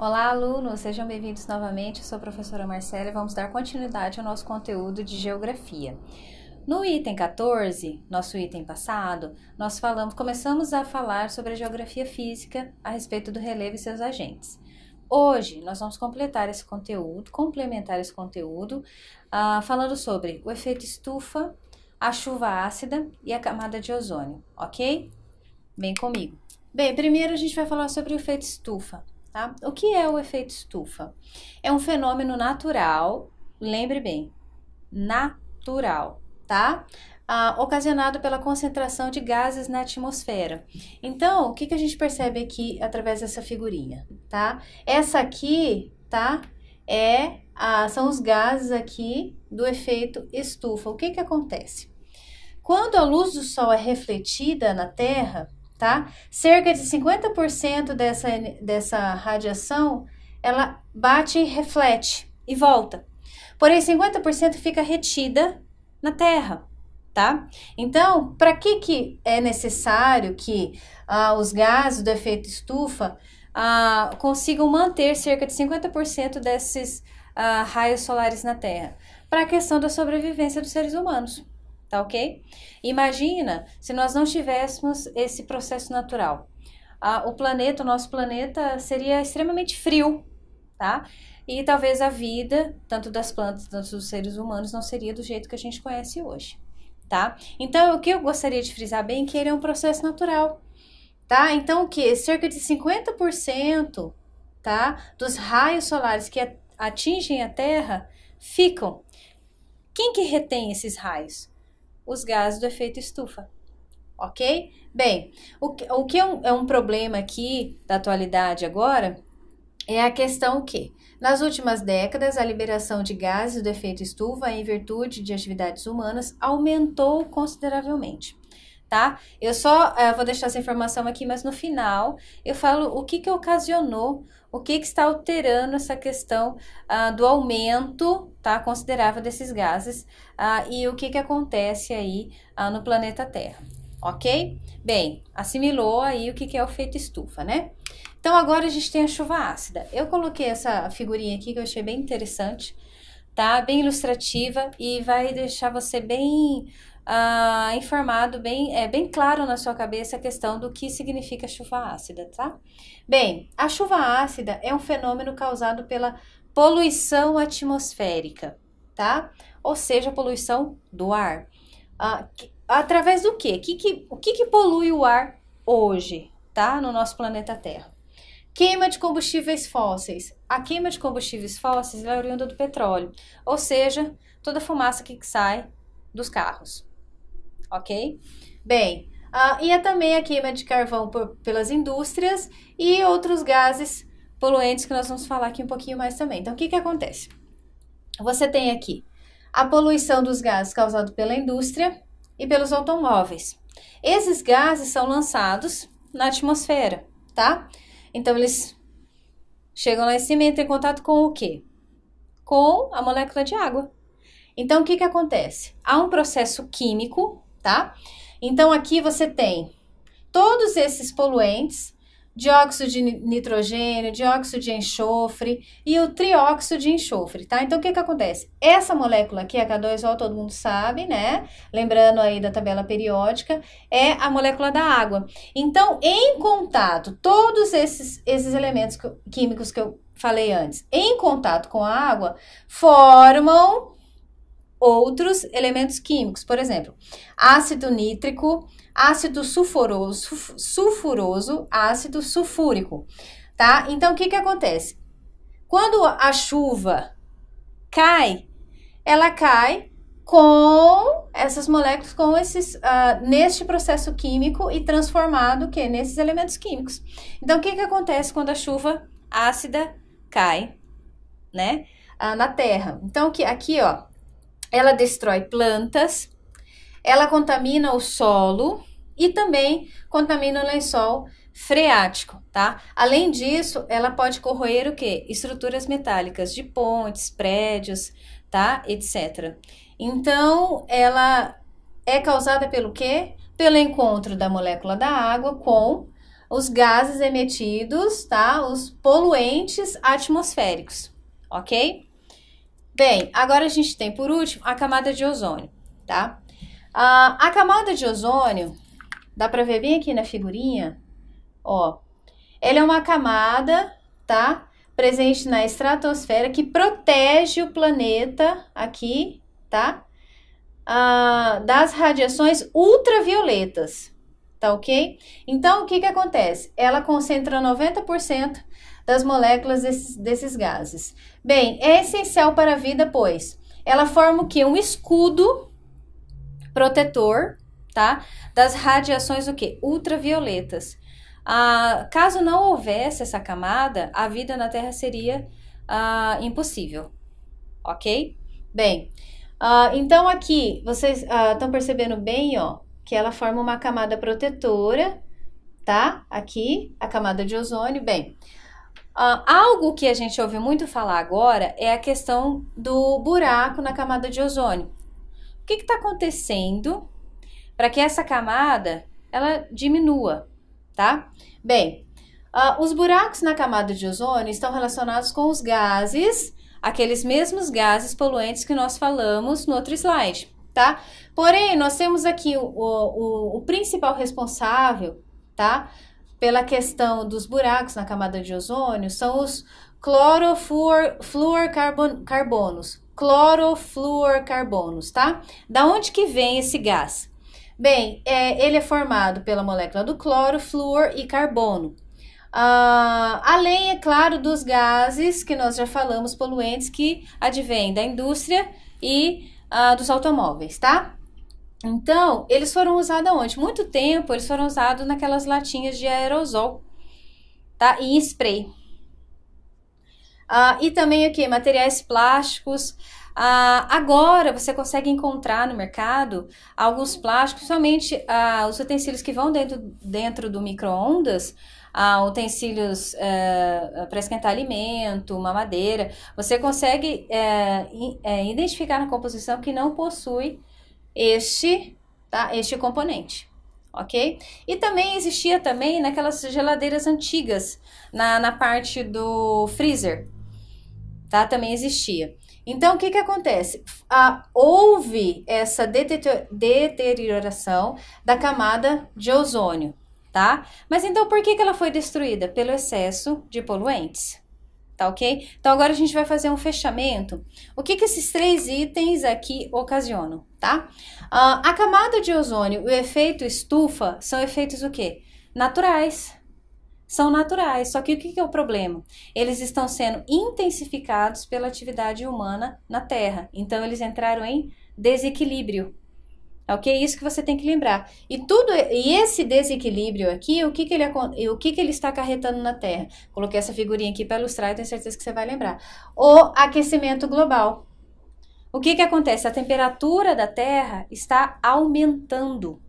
Olá, alunos! Sejam bem-vindos novamente. Eu sou a professora Marcela e vamos dar continuidade ao nosso conteúdo de geografia. No item 14, nosso item passado, nós falamos, começamos a falar sobre a geografia física a respeito do relevo e seus agentes. Hoje nós vamos completar esse conteúdo, complementar esse conteúdo, uh, falando sobre o efeito estufa, a chuva ácida e a camada de ozônio, ok? Vem comigo. Bem, primeiro a gente vai falar sobre o efeito estufa. Tá? O que é o efeito estufa? É um fenômeno natural, lembre bem, natural, tá? Ah, ocasionado pela concentração de gases na atmosfera. Então, o que, que a gente percebe aqui através dessa figurinha, tá? Essa aqui, tá? É ah, são os gases aqui do efeito estufa. O que, que acontece? Quando a luz do Sol é refletida na Terra, tá? Cerca de 50% dessa, dessa radiação, ela bate, reflete e volta. Porém, 50% fica retida na Terra, tá? Então, para que, que é necessário que ah, os gases do efeito estufa ah, consigam manter cerca de 50% desses ah, raios solares na Terra? Para a questão da sobrevivência dos seres humanos tá ok? Imagina se nós não tivéssemos esse processo natural. Ah, o planeta, o nosso planeta, seria extremamente frio, tá? E talvez a vida, tanto das plantas quanto dos seres humanos, não seria do jeito que a gente conhece hoje, tá? Então, o que eu gostaria de frisar bem é que ele é um processo natural, tá? Então, o que? Cerca de 50%, tá? Dos raios solares que atingem a Terra ficam. Quem que retém esses raios? os gases do efeito estufa. Ok? Bem, o, o que é um, é um problema aqui da atualidade agora é a questão que, nas últimas décadas, a liberação de gases do efeito estufa em virtude de atividades humanas aumentou consideravelmente tá? Eu só eh, vou deixar essa informação aqui, mas no final eu falo o que, que ocasionou, o que, que está alterando essa questão ah, do aumento tá, considerável desses gases ah, e o que, que acontece aí ah, no planeta Terra, ok? Bem, assimilou aí o que, que é o efeito estufa, né? Então agora a gente tem a chuva ácida. Eu coloquei essa figurinha aqui que eu achei bem interessante, tá? Bem ilustrativa e vai deixar você bem ah, informado, bem, é, bem claro na sua cabeça a questão do que significa chuva ácida, tá? Bem, a chuva ácida é um fenômeno causado pela poluição atmosférica, tá? Ou seja, poluição do ar. Ah, que, através do quê? Que, que, o que, que polui o ar hoje, tá? No nosso planeta Terra. Queima de combustíveis fósseis. A queima de combustíveis fósseis é oriunda do petróleo, ou seja, toda a fumaça que sai dos carros, ok? Bem, ah, e é também a queima de carvão por, pelas indústrias e outros gases poluentes que nós vamos falar aqui um pouquinho mais também. Então, o que, que acontece? Você tem aqui a poluição dos gases causados pela indústria e pelos automóveis. Esses gases são lançados na atmosfera, tá? Então, eles chegam lá em cima e entram em contato com o quê? Com a molécula de água. Então, o que, que acontece? Há um processo químico, tá? Então, aqui você tem todos esses poluentes dióxido de nitrogênio, dióxido de enxofre e o trióxido de enxofre, tá? Então, o que que acontece? Essa molécula aqui, h 2 o todo mundo sabe, né? Lembrando aí da tabela periódica, é a molécula da água. Então, em contato, todos esses, esses elementos químicos que eu falei antes, em contato com a água, formam outros elementos químicos. Por exemplo, ácido nítrico, ácido sulfuroso, sulfuroso, ácido sulfúrico, tá? Então, o que que acontece? Quando a chuva cai, ela cai com essas moléculas, com esses, uh, neste processo químico e transformado que nesses elementos químicos. Então, o que, que acontece quando a chuva ácida cai, né, uh, na Terra? Então, que aqui, ó, ela destrói plantas, ela contamina o solo, e também contamina o lençol freático, tá? Além disso, ela pode corroer o que? Estruturas metálicas de pontes, prédios, tá? Etc. Então, ela é causada pelo quê? Pelo encontro da molécula da água com os gases emitidos, tá? Os poluentes atmosféricos, ok? Bem, agora a gente tem por último a camada de ozônio, tá? Ah, a camada de ozônio Dá para ver bem aqui na figurinha? Ó, ela é uma camada, tá? Presente na estratosfera que protege o planeta aqui, tá? Ah, das radiações ultravioletas, tá ok? Então, o que que acontece? Ela concentra 90% das moléculas desses, desses gases. Bem, é essencial para a vida, pois ela forma o que? Um escudo protetor tá? Das radiações o quê? Ultravioletas. Ah, caso não houvesse essa camada, a vida na Terra seria ah, impossível, ok? Bem, ah, então aqui vocês estão ah, percebendo bem, ó, que ela forma uma camada protetora, tá? Aqui, a camada de ozônio. Bem, ah, algo que a gente ouve muito falar agora é a questão do buraco na camada de ozônio. O que está acontecendo para que essa camada ela diminua, tá? Bem, uh, os buracos na camada de ozônio estão relacionados com os gases, aqueles mesmos gases poluentes que nós falamos no outro slide, tá? Porém, nós temos aqui o, o, o principal responsável, tá? Pela questão dos buracos na camada de ozônio são os clorofluorcarbonos, clorofluorcarbonos, tá? Da onde que vem esse gás? Bem, é, ele é formado pela molécula do cloro, flúor e carbono. Uh, além, é claro, dos gases que nós já falamos poluentes que advêm da indústria e uh, dos automóveis, tá? Então, eles foram usados aonde? Muito tempo eles foram usados naquelas latinhas de aerosol, tá? E em spray. Uh, e também o que? Materiais plásticos, ah, agora você consegue encontrar no mercado alguns plásticos, somente ah, os utensílios que vão dentro, dentro do micro-ondas, ah, utensílios é, eh, para esquentar alimento, uma madeira. Você consegue é, é, identificar na composição que não possui este, tá, este componente. Ok? E também existia também naquelas geladeiras antigas, na, na parte do freezer, tá? Também existia. Então, o que, que acontece? Ah, houve essa deterioração da camada de ozônio, tá? Mas então, por que, que ela foi destruída? Pelo excesso de poluentes, tá ok? Então, agora a gente vai fazer um fechamento. O que, que esses três itens aqui ocasionam, tá? Ah, a camada de ozônio, o efeito estufa, são efeitos o quê? Naturais, são naturais. Só que o que é o problema? Eles estão sendo intensificados pela atividade humana na Terra. Então, eles entraram em desequilíbrio. Ok? Isso que você tem que lembrar. E tudo e esse desequilíbrio aqui, o que, que, ele, o que, que ele está acarretando na Terra? Coloquei essa figurinha aqui para ilustrar e tenho certeza que você vai lembrar. O aquecimento global. O que, que acontece? A temperatura da Terra está aumentando.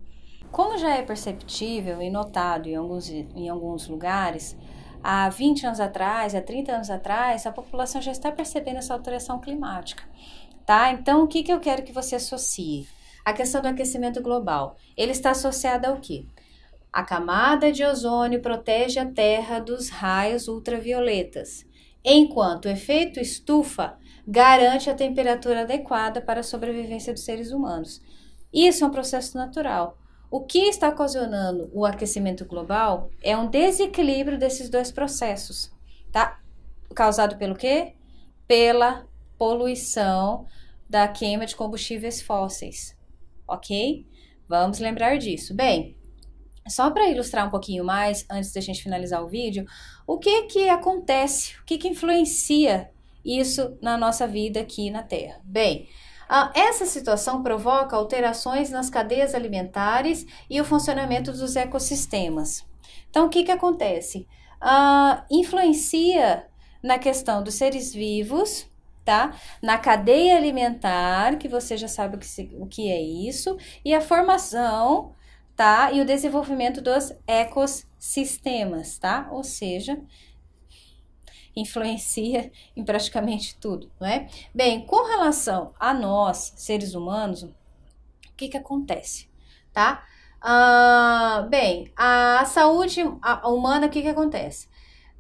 Como já é perceptível e notado em alguns, em alguns lugares, há 20 anos atrás, há 30 anos atrás, a população já está percebendo essa alteração climática. Tá? Então, o que, que eu quero que você associe? A questão do aquecimento global. Ele está associado ao quê? A camada de ozônio protege a Terra dos raios ultravioletas, enquanto o efeito estufa garante a temperatura adequada para a sobrevivência dos seres humanos. Isso é um processo natural. O que está ocasionando o aquecimento global é um desequilíbrio desses dois processos, tá? Causado pelo quê? Pela poluição da queima de combustíveis fósseis, ok? Vamos lembrar disso. Bem, só para ilustrar um pouquinho mais, antes da gente finalizar o vídeo, o que que acontece, o que que influencia isso na nossa vida aqui na Terra? Bem, ah, essa situação provoca alterações nas cadeias alimentares e o funcionamento dos ecossistemas. Então, o que, que acontece? Ah, influencia na questão dos seres vivos, tá? Na cadeia alimentar, que você já sabe o que, se, o que é isso, e a formação, tá? E o desenvolvimento dos ecossistemas, tá? Ou seja, influencia em praticamente tudo, não é? Bem, com relação a nós, seres humanos, o que que acontece, tá? Ah, bem, a saúde humana, o que que acontece?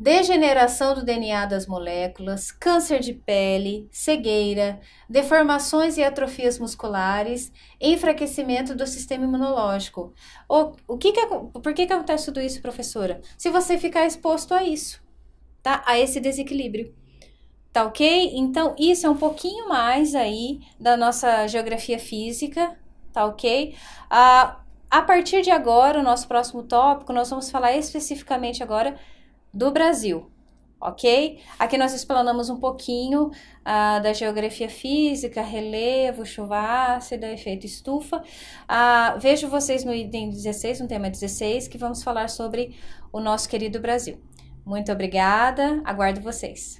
degeneração do DNA das moléculas, câncer de pele, cegueira, deformações e atrofias musculares, enfraquecimento do sistema imunológico. O, o que que, por que, que acontece tudo isso, professora? Se você ficar exposto a isso tá? A esse desequilíbrio. Tá ok? Então, isso é um pouquinho mais aí da nossa geografia física, tá ok? Ah, a partir de agora, o nosso próximo tópico, nós vamos falar especificamente agora do Brasil, ok? Aqui nós explanamos um pouquinho ah, da geografia física, relevo, chuva ácida, efeito estufa. Ah, vejo vocês no item 16, no tema 16, que vamos falar sobre o nosso querido Brasil. Muito obrigada, aguardo vocês.